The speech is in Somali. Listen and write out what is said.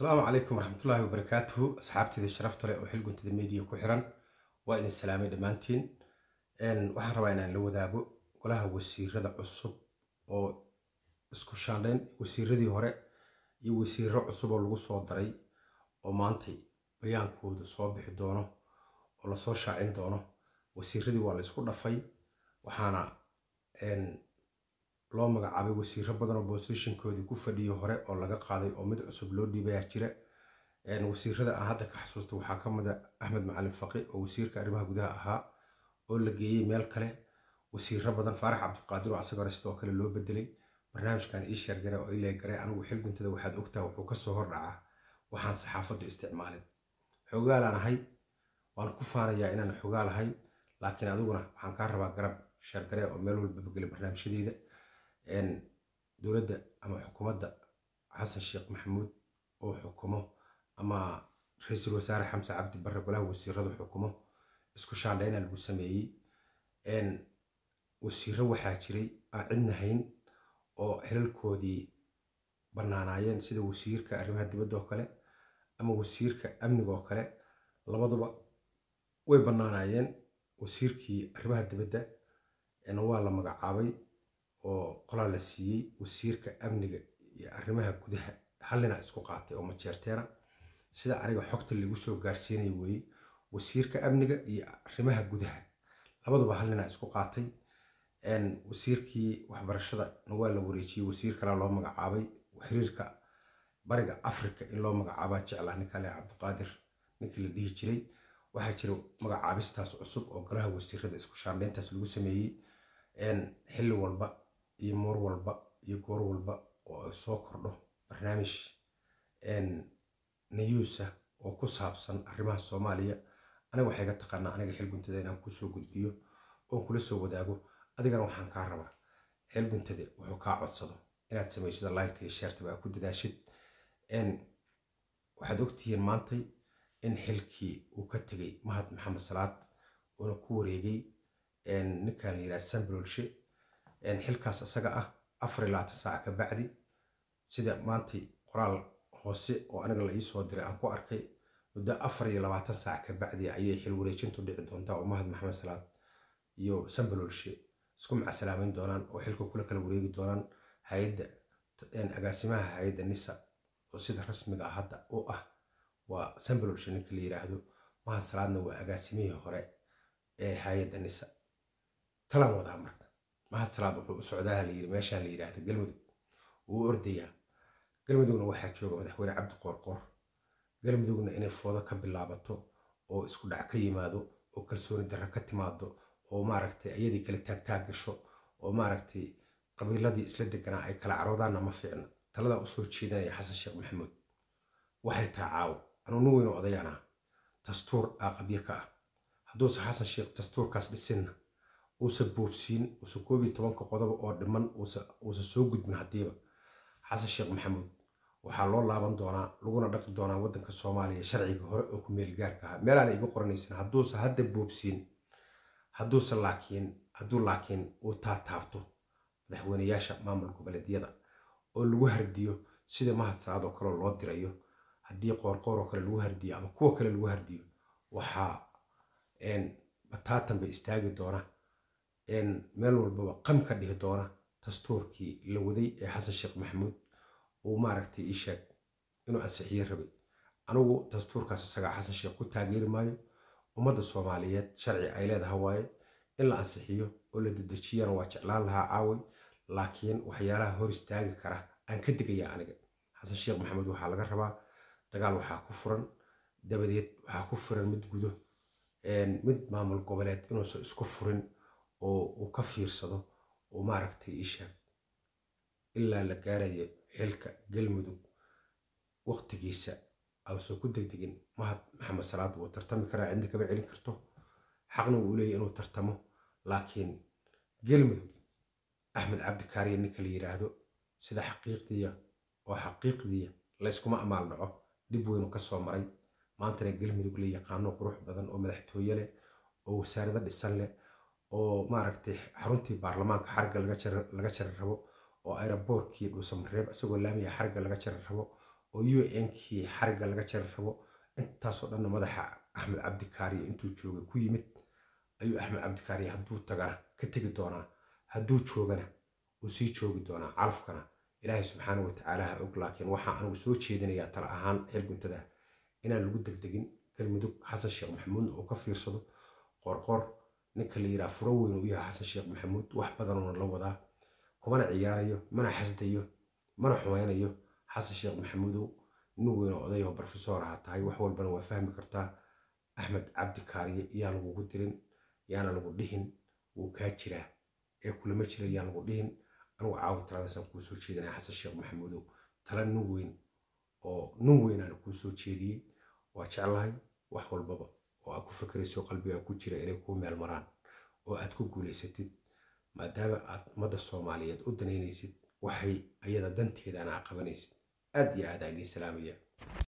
asalaamu calaykum waraxmatullaahi wabarakaatuhu asxaabteeda sharaftale leh oo xilguntida mediya ku xiran waa idin salaamay dhammaantiin waxaan rabaa inaan la wadaago golaha wasiirada cusub oo isku shaandhayn wasiiradii hore iyo wasiiro cusub oo lagu soo daray oo maantay bayaankooda soo bixi doono oo lasoo shaacin doono wasiiradii waa la isku dhafay waxaana loo magacaabay wasiiro badan oo boosishinkoodii ku fadhiyay hore oo laga qaaday oo mid cusub loo dhiibayaa jira wasiirada aan hadda ka xasuusta waxaa ka mid a ah axmed macalin faqi oo wasiirka arrimaha gudaha ahaa oo la geeyey meel kale wasiiro badan faarax cabdiqaadir oo asagoo sidoo kale loo bedelay barnaamijkan ii sheergare oo ilee gare anigu xilduntada waxaad ogtaha wuxuu kasoo hor hordhacaa waxaan saxaafaddu isticmaalin xogaalaan ahay waan ku faanayaa inaan xogaal ahay laakiin adiguna waxaan kaa rabaa garab sheergare oo meel walba gela barnaamijyadeeda dowladda ama xukuumadda xasan sheekh maxamuud oo xukumo ama ra-iisul wasaare xamse cabdi barre golaha wasiiradu xukumo isku shaandhayna lagu sameeyey wasiiro waxaa jiray aan cidna hayn oo xilalkoodii bannaanaayeen sida wasiirka arrimaha dibadda oo kale ama wasiirka amniga oo kale labaduba way bannaanaayeen wasiirkii arrimaha dibadda waa la magacaabay oo qolaa la siiyey wasiirka amniga iyo arrimaha gudaha hallina isku qaatay oo majeerteena sida aniga xogta lagu soo gaarsiinaya weeye wasiirka amniga iyo arrimaha gudaha labaduba hallina isku qaatay wasiirkii waxbarashada na waa la wareejiyey wasiir kalaa loo magacaabay xiriirka bariga africa in loo magacaabaa jeclaa ninkale cabduqaadir ninkii la dhihi jiray waxaa jira magacaabistaas cusub oo golaha wasiirada isku shaandheyntaas lagu sameeyey xilli walba iyo moor walba iyo goor walba oo ay soo kordho barnaamij nayuusa oo ku saabsan arrimaha soomaaliya aniga waxay ga taqaanaa aniga xil guntada inaan kusoo gudbiyo oon kula soo wadaago adigana waxaan kaa rabaa xil guntade wuxuu kaa codsado inaad samaysida laygta iyo sheertaba aad ku dadaashid waxaad ogtihiin maantay in xilkii uu ka tegay mahad maxamed salaad uuna ku wareegay ninkan la yidhaha sambilolshe xilkaas isaga ah afar iyo labaatan saac ka bacdi sida maantay qoraal hoose oo aniga la iisoo diray aan ku arkay muddo afar iyo labaatan saac ka bacdi ayay xil wareejintu dhici doontaa oo mahad maxamed salaad iyo sambaloolshe isku macasalaamayn doonaan oo xilka kula kala wareegi doonaan hayadda agaasimaha hay-adda nisa oo sida rasmiga ah hadda u ah waa sambaloolshe ninka la yiraahdo mahad salaadna waa agaasimihii hore ee hay-adda nisa talan wadaa marka mahad salaad wuxuu u socdaa layiri meeshaa la yidhaahda galmudug wuu ordayaa galmudugna waxaa jooga madaxweyne cabdi qoorqoor galmudugna inay foodo ka bilaabato oo isku dhac ka yimaado oo kalsooni darra ka timaado oo maaragtay iyadii kala taagtaag gasho oo maaragtay qabiiladii isla deganaa ay kala caroodaanna ma fiicno taladaa usoo jeedanaya xasan sheekh maxamuud waxay taha caawo anuu nin weyn oo odayaanaha dastuur caaqabyo ka ah hadduuse xasan sheekh dastuurkaas dhisinna uusan boobsiin uusan koob iyo tobanka qodoba oo dhiman uusan soo gudbin haddiiba xasan sheekh maxamuud waxaa loo laaban doonaa laguna dhaqi doonaa waddanka soomaaliya sharciga hore oo ku meel gaarka ahaa meelaana iga qoranaysan hadduusa hadda boobsiin hadduusa laakiin hadduu laakiin uu taataabto madaxweyneyaasha maamul goboleedyada oo lagu hardiyo sida mahadsanaad oo kaleo loo dirayo haddii qoorqoor oo kale lagu hardiyo ama kuwa kale lagu hardiyo waxaa bataatan bay istaagi doona meel walbaba qam ka dhihi doona dastuurkii la waday ee xasan sheekh maxamuud uu maaragtay ii sheeg inuu ansixiyo rabay anigu dastuurkaas isagaa xasan sheekh ku taageeri maayo ummadda soomaaliyeed sharci ay leedaha waaye in la ansixiyo oo la dedejiyana waa jeclaan lahaa caaway laakiin waxyaalaha hor istaagi kara aan ka degayaa aniga xasan sheekh maxamuud waxaa laga rabaa dagaal waxaa ku furan dabadeed waxaa ku furan mid gudo mid maamul goboleed inuusan isku furin oo uu ka fiirsado oo maaragtay ishaag ilaa la gaarayo xilka galmudug waqtigiisa ausan ku degdegin mahad maxamed salaad wuu tartami karaa cindi kama celin karto xaqna wuu leeyahy inuu tartamo laakiin galmudug axmed cabdikaariya ninka la yidhaahdo sida xaqiiqdiya oo xaqiiqdiya layskuma amaal dhaco dhib weynu ka soo maray maantana galmudug la yaqaano qurux badan oo madaxtooye leh oo wasaarado dhisan leh oo maaragtay xaruntii baarlamaanka xarga laga jari rabo oo airaboorkii dhuusamareeb isagoo laamiya xarga laga jari rabo oo u nkii xarga laga jari rabo intaasoo dhanna madaxa axmed cabdikaariye intuu joogay ku yimid ayuu axmed cabdikaariye hadduu tagana ka tegi doonaa hadduu joogana uu sii joogi doonaa carafkana ilaahay subxaana watacaala ha og laakiin waxaa anigu soo jeedinayaa tala ahaan xeelguntada inaan lagu degdegin galmudug xasan sheekh maxamuudna uu ka fiirsado qorqor ninka la yidhaha furo weyn uu yahay xasan sheekh maxamuud wax badanuuna la wadaa kumana ciyaarayo mana xasdayo mana xumaynayo xasan sheekh maxamuudow nin weynoo odayoo brofesor aha tahay wax walbana waa fahmi kartaa axmed cabdi kaariye yaa lagugu dirin yaana lagu dhihin wuu kaa jiraa ee kulama jira yaa lagu dhihin anugu caawa taladaasaan kuu soo jeedinaya xasan sheekh maxamuudow tala nin weyn oo nin weynaana aan kuu soo jeediyey waa jeclahay wax walbaba oo aad ku fakrayso qalbigaa ku jira inay kuu meel maraan oo aad ku guulaysatid maadaama aad ummadda soomaaliyeed u danaynaysid waxay ayada danteeda anaa qabanaysid aad iyo aad aa idiin salaamaya